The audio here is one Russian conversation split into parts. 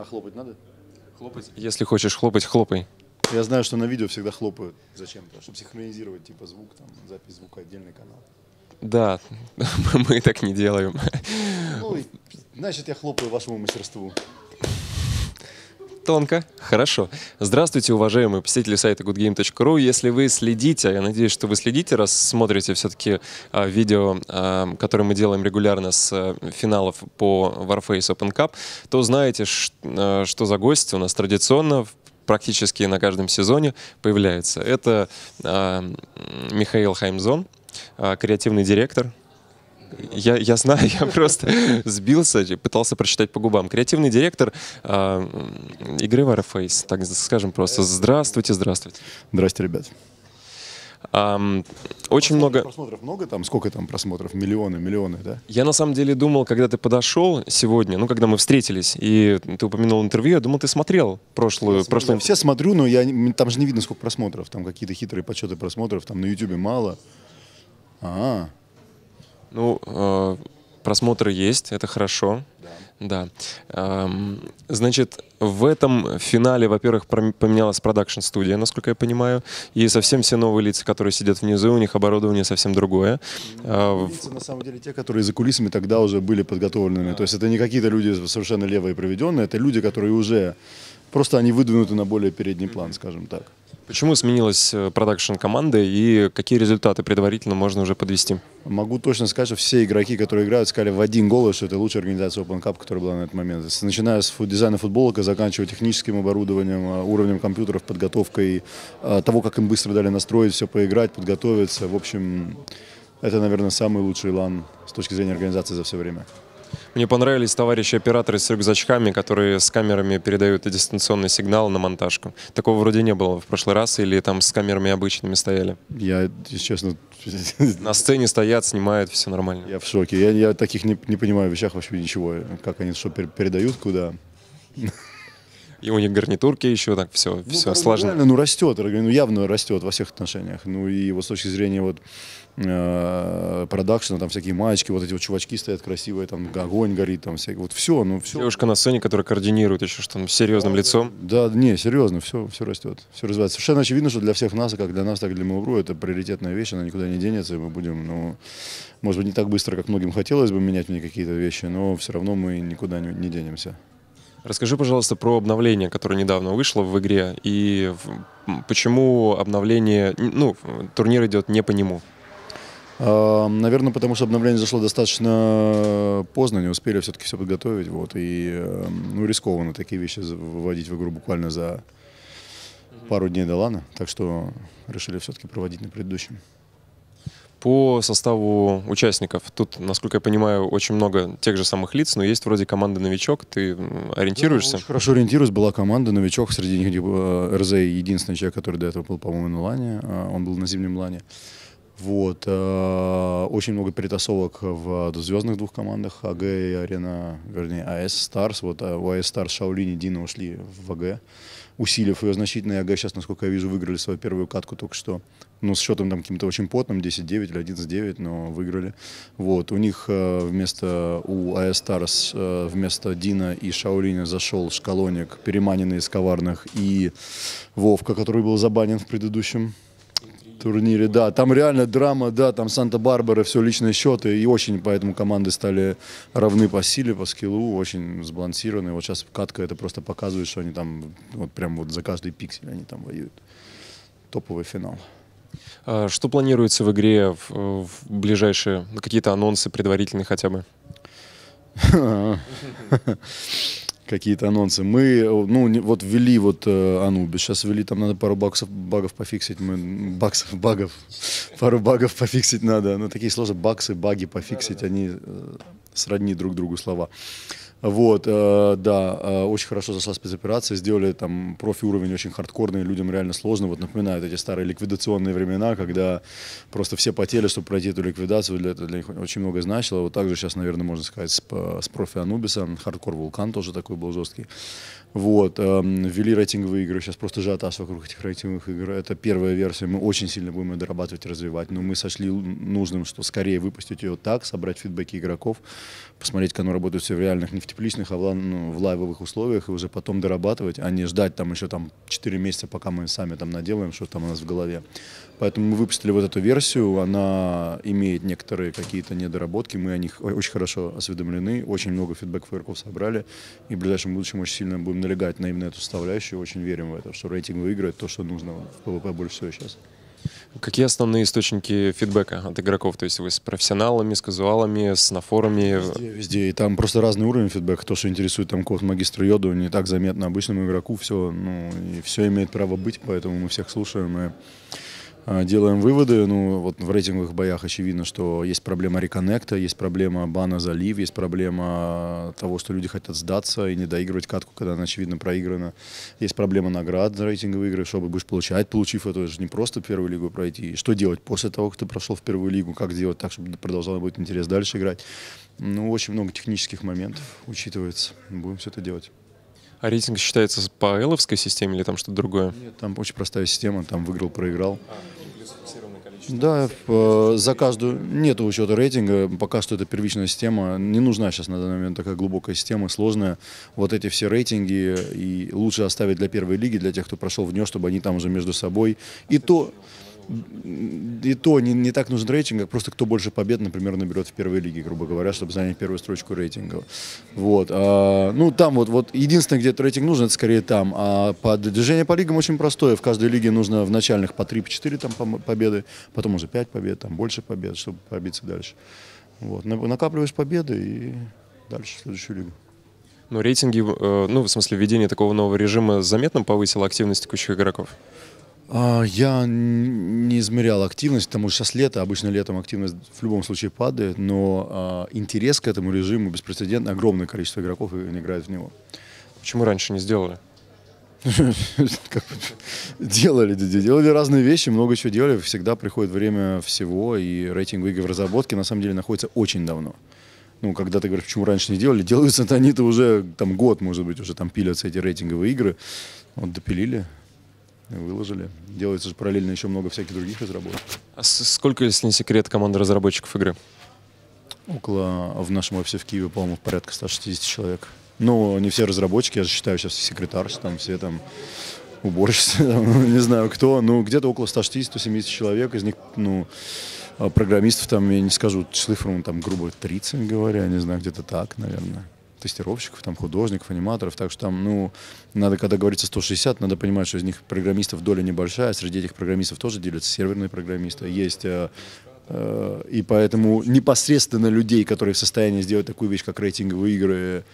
А хлопать надо? Хлопать. Если хочешь хлопать, хлопай. Я знаю, что на видео всегда хлопают зачем-то, чтобы синхронизировать типа звук, там, запись звука, отдельный канал. Да, мы так не делаем. Ну, значит, я хлопаю вашему мастерству. Тонко. Хорошо. Здравствуйте, уважаемые посетители сайта goodgame.ru. Если вы следите, я надеюсь, что вы следите, раз смотрите все-таки а, видео, а, которые мы делаем регулярно с а, финалов по Warface Open Cup, то знаете, ш, а, что за гость у нас традиционно в практически на каждом сезоне появляется. Это а, Михаил Хаймзон, а, креативный директор я, я знаю, я просто сбился, пытался прочитать по губам. Креативный директор э, игры Warface, так скажем просто. Здравствуйте, здравствуйте. Здравствуйте, ребят. Um, очень просмотров, много... Просмотров много там? Сколько там просмотров? Миллионы, миллионы, да? Я на самом деле думал, когда ты подошел сегодня, ну, когда мы встретились, и ты упомянул интервью, я думал, ты смотрел прошлую... Я, прошлую... я все смотрю, но я, там же не видно, сколько просмотров. Там какие-то хитрые подсчеты просмотров, там на Ютубе мало. А, -а. Ну, э, просмотры есть, это хорошо. Да. да. Эм, значит, в этом финале, во-первых, поменялась продакшн-студия, насколько я понимаю, и совсем все новые лица, которые сидят внизу, у них оборудование совсем другое. Ну, э, лица, на самом деле, те, которые за кулисами тогда уже были подготовленными. Да. То есть это не какие-то люди совершенно левые проведенные, это люди, которые уже Просто они выдвинуты на более передний план, скажем так. Почему сменилась э, продакшн команды и какие результаты предварительно можно уже подвести? Могу точно сказать, что все игроки, которые играют, сказали в один голос, что это лучшая организация Open Cup, которая была на этот момент. Начиная с дизайна футболок, заканчивая техническим оборудованием, э, уровнем компьютеров, подготовкой, э, того, как им быстро дали настроить, все поиграть, подготовиться. В общем, это, наверное, самый лучший лан с точки зрения организации за все время. Мне понравились товарищи-операторы с рюкзачками, которые с камерами передают дистанционный сигнал на монтажку. Такого вроде не было в прошлый раз, или там с камерами обычными стояли? Я, если честно... На сцене стоят, снимают, все нормально. Я в шоке. Я, я таких не, не понимаю вещах вообще ничего. Как они что передают, куда и у них гарнитурки еще, так все, ну, все сложно. ну, ну растет, ну явно растет во всех отношениях. Ну и вот с точки зрения вот э, продакшена, там всякие маечки, вот эти вот чувачки стоят красивые, там огонь горит, там всякие, вот все, ну все. Девушка на сцене, которая координирует еще что-то с серьезным да, лицом. Да, да, не, серьезно, все, все растет, все развивается. Совершенно очевидно, что для всех нас, а как для нас, так и для Мелбру, это приоритетная вещь, она никуда не денется, и мы будем, ну, может быть, не так быстро, как многим хотелось бы менять мне какие-то вещи, но все равно мы никуда не, не денемся. Расскажи, пожалуйста, про обновление, которое недавно вышло в игре, и почему обновление, ну, турнир идет не по нему. Эм, наверное, потому что обновление зашло достаточно поздно, не успели все-таки все подготовить. Вот, и эм, ну, рискованно такие вещи выводить в игру буквально за пару дней до лана. Так что решили все-таки проводить на предыдущем. По составу участников, тут, насколько я понимаю, очень много тех же самых лиц, но есть вроде команда «Новичок», ты ориентируешься? Да, ну, хорошо ориентируюсь, была команда «Новичок», среди них э, РЗ единственный человек, который до этого был, по-моему, на Лане, э, он был на зимнем Лане. Вот. Э, очень много перетасовок в э, звездных двух командах. АГ и Арена, вернее, АС Старс. Вот э, у АС Старс Шаулини и Дина ушли в АГ, усилив ее значительно. И «А АГ сейчас, насколько я вижу, выиграли свою первую катку только что. Ну, с счетом там каким-то очень потным, 10-9 или 11-9, но выиграли. Вот. У них вместо, у АС Старс вместо Дина и Шаулини зашел Шкалоник, переманенный из коварных, и Вовка, который был забанен в предыдущем турнире, да. Там реально драма, да, там Санта-Барбара, все личные счеты. И очень поэтому команды стали равны по силе, по скиллу, очень сбалансированы. Вот сейчас катка это просто показывает, что они там вот прям вот за каждый пиксель они там воюют. Топовый финал. А что планируется в игре в, в ближайшие? Какие-то анонсы предварительные хотя бы? какие-то анонсы. Мы, э, ну, вот ввели вот э, Анубис, сейчас ввели, там надо пару баксов, багов пофиксить, мы, баксов, багов, пару багов пофиксить надо. но ну, такие сложные баксы, баги пофиксить, они э, сродни друг другу слова. Вот, э, да, э, очень хорошо зашла спецоперация, сделали там профи-уровень очень хардкорный, людям реально сложно, вот напоминают эти старые ликвидационные времена, когда просто все потели, чтобы пройти эту ликвидацию, для, для них очень много значило, вот так же сейчас, наверное, можно сказать, с, с профи Анубиса, хардкор Вулкан тоже такой был жесткий. Вот, э, ввели рейтинговые игры, сейчас просто ажиотаж вокруг этих рейтинговых игр, это первая версия, мы очень сильно будем ее дорабатывать, и развивать, но мы сошли нужным, что скорее выпустить ее так, собрать фидбэки игроков, посмотреть, как оно работает все в реальных нефтяных тепличных, а в, ну, в лайвовых условиях и уже потом дорабатывать, а не ждать там еще там 4 месяца, пока мы сами там наделаем, что там у нас в голове. Поэтому мы выпустили вот эту версию, она имеет некоторые какие-то недоработки, мы о них очень хорошо осведомлены, очень много фидбэк-фейерков собрали, и в ближайшем будущем очень сильно будем налегать на именно эту составляющую, очень верим в это, что рейтинг выиграет то, что нужно в ПВП больше всего сейчас. Какие основные источники фидбэка от игроков? То есть вы с профессионалами, с казуалами, с нафорами? Везде, везде. И там просто разный уровень фидбэка. То, что интересует там код магистра Йоду, не так заметно обычному игроку. Все, ну, и все имеет право быть, поэтому мы всех слушаем. И а, делаем выводы. Ну, вот в рейтинговых боях очевидно, что есть проблема реконнекта, есть проблема бана залив, есть проблема а, того, что люди хотят сдаться и не доигрывать катку, когда она, очевидно, проиграна. Есть проблема наград за рейтинговые игры, что будешь получать, получив это. же не просто первую лигу пройти. Что делать после того, как ты прошел в первую лигу? Как делать, так, чтобы продолжало быть интерес дальше играть? Ну, очень много технических моментов учитывается. Будем все это делать. А рейтинг считается по эловской системе или там что-то другое? Нет, там очень простая система, там выиграл-проиграл. А зафиксированное количество? Да, э, за каждую нет учета рейтинга. Пока что это первичная система. Не нужна сейчас на данный момент такая глубокая система, сложная. Вот эти все рейтинги и лучше оставить для первой лиги, для тех, кто прошел в нее, чтобы они там уже между собой. И то и то не, не так нужен рейтинг, как просто кто больше побед, например, наберет в первой лиге, грубо говоря, чтобы занять первую строчку рейтинга. Вот. А, ну, там вот, вот единственное, где рейтинг нужен, это скорее там. А по, движение по лигам очень простое. В каждой лиге нужно в начальных по 3-4 там победы, потом уже 5 побед, там больше побед, чтобы пробиться дальше. Вот. Накапливаешь победы и дальше в следующую лигу. Но рейтинги, э, ну, в смысле, введение такого нового режима заметно повысило активность текущих игроков? А, я не измерял активность, потому что сейчас лето, обычно летом активность в любом случае падает, но а, интерес к этому режиму беспрецедентно, огромное количество игроков играет в него. Почему раньше не сделали? делали, делали разные вещи, много чего делали. Всегда приходит время всего, и рейтинг игр в разработке на самом деле находится очень давно. Ну, когда ты говоришь, почему раньше не делали, делаются то они-то уже там год, может быть, уже там пилятся эти рейтинговые игры. Вот допилили, выложили. Делается же параллельно еще много всяких других разработок. А сколько, если не секрет, команда разработчиков игры? Около, в нашем офисе в Киеве, по-моему, порядка 160 человек. Ну, не все разработчики, я же считаю сейчас секретарь, там все там уборщицы, там, ну, не знаю кто, ну, где-то около 160-170 человек, из них, ну, а, программистов там, я не скажу цифру, ну, там, грубо 30, говоря, не знаю, где-то так, наверное тестировщиков, там, художников, аниматоров, так что там, ну, надо, когда говорится 160, надо понимать, что из них программистов доля небольшая, среди этих программистов тоже делятся серверные программисты, есть э, э, и поэтому непосредственно людей, которые в состоянии сделать такую вещь, как рейтинговые игры,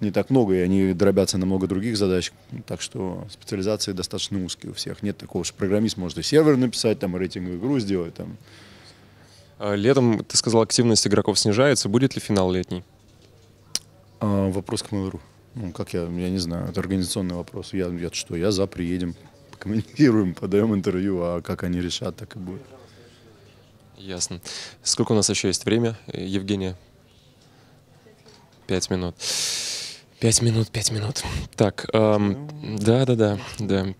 не так много, и они дробятся на много других задач. Так что специализации достаточно узкие у всех. Нет такого, что программист может и сервер написать, там, и рейтинговую игру сделать. Там. А летом, ты сказал, активность игроков снижается. Будет ли финал летний? А, вопрос к МРУ. Ну, как я, я не знаю, это организационный вопрос. Я, я что, я за, приедем, комментируем, подаем интервью, а как они решат, так и будет. Ясно. Сколько у нас еще есть время, э, Евгения? Пять минут. Пять минут, пять минут. Так, эм, да, да, да, да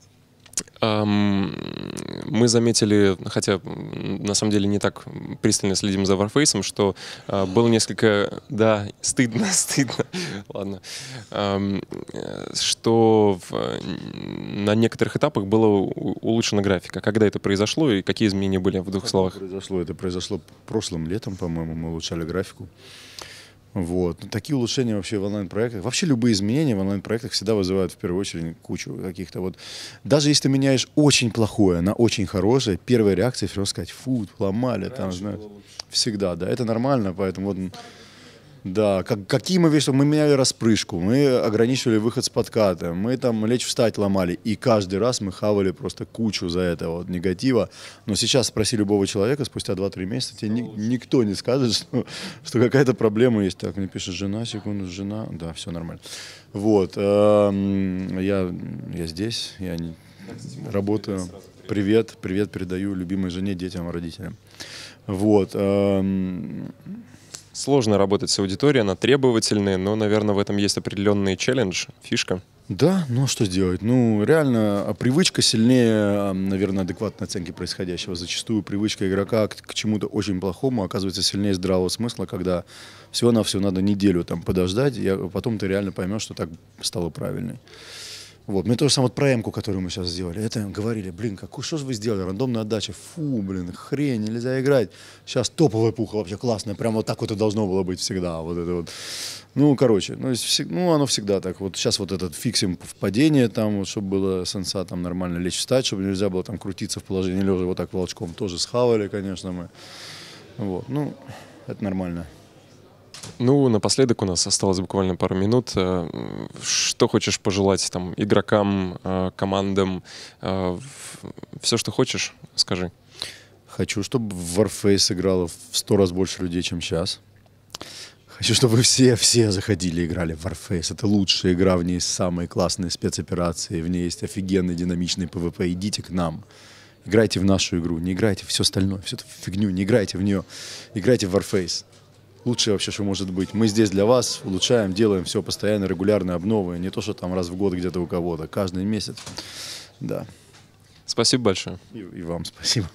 мы заметили, хотя на самом деле не так пристально следим за Warface, что а, было несколько... Да, стыдно, стыдно. Ладно. Что на некоторых этапах была улучшена графика. Когда это произошло и какие изменения были в двух Когда словах? Произошло, это произошло прошлым летом, по-моему, мы улучшали графику. Вот. Ну, такие улучшения вообще в онлайн-проектах. Вообще любые изменения в онлайн-проектах всегда вызывают в первую очередь кучу каких-то вот... Даже если ты меняешь очень плохое на очень хорошее, первая реакция все равно сказать, фу, ломали, Раньше там, знаешь. Всегда, да. Это нормально, поэтому вот... Да, как, какие мы вещи, мы меняли распрыжку, мы ограничивали выход с подката, мы там лечь-встать ломали, и каждый раз мы хавали просто кучу за это вот негатива, но сейчас спроси любого человека, спустя 2-3 месяца, тебе ни, никто не скажет, что, что какая-то проблема есть, так, мне пишет жена, секунду, жена, да, все нормально, вот, эм, я, я здесь, я не, работаю, привет, привет передаю любимой жене, детям, родителям, вот, э, Сложно работать с аудиторией, она требовательная, но, наверное, в этом есть определенный челлендж, фишка. Да, ну а что сделать? Ну, реально, а привычка сильнее, а, наверное, адекватной оценки происходящего. Зачастую привычка игрока к, к чему-то очень плохому оказывается сильнее здравого смысла, когда всего-навсего надо неделю там подождать, и а, потом ты реально поймешь, что так стало правильной. Вот. Мне тоже самое вот про м которую мы сейчас сделали. Это говорили, блин, какую, что же вы сделали? Рандомная отдача. Фу, блин, хрень, нельзя играть. Сейчас топовая пуха вообще классная. Прям вот так вот и должно было быть всегда. Вот это вот. Ну, короче, ну, ну оно всегда так. Вот сейчас вот этот фиксим в падение, там, вот, чтобы было сенса там нормально лечь встать, чтобы нельзя было там крутиться в положении лежа вот так волчком. Тоже схавали, конечно, мы. Вот. Ну, это нормально. Ну, напоследок у нас осталось буквально пару минут. Э, что хочешь пожелать там игрокам, э, командам? Э, все, что хочешь, скажи. Хочу, чтобы в Warface играло в сто раз больше людей, чем сейчас. Хочу, чтобы все, все заходили и играли в Warface. Это лучшая игра, в ней самые классные спецоперации, в ней есть офигенный динамичный PvP. Идите к нам. Играйте в нашу игру, не играйте в все остальное, всю эту фигню, не играйте в нее. Играйте в Warface лучшее вообще, что может быть. Мы здесь для вас, улучшаем, делаем все постоянно, регулярно, обновы. Не то, что там раз в год где-то у кого-то, каждый месяц. Да. Спасибо большое. И, и вам спасибо.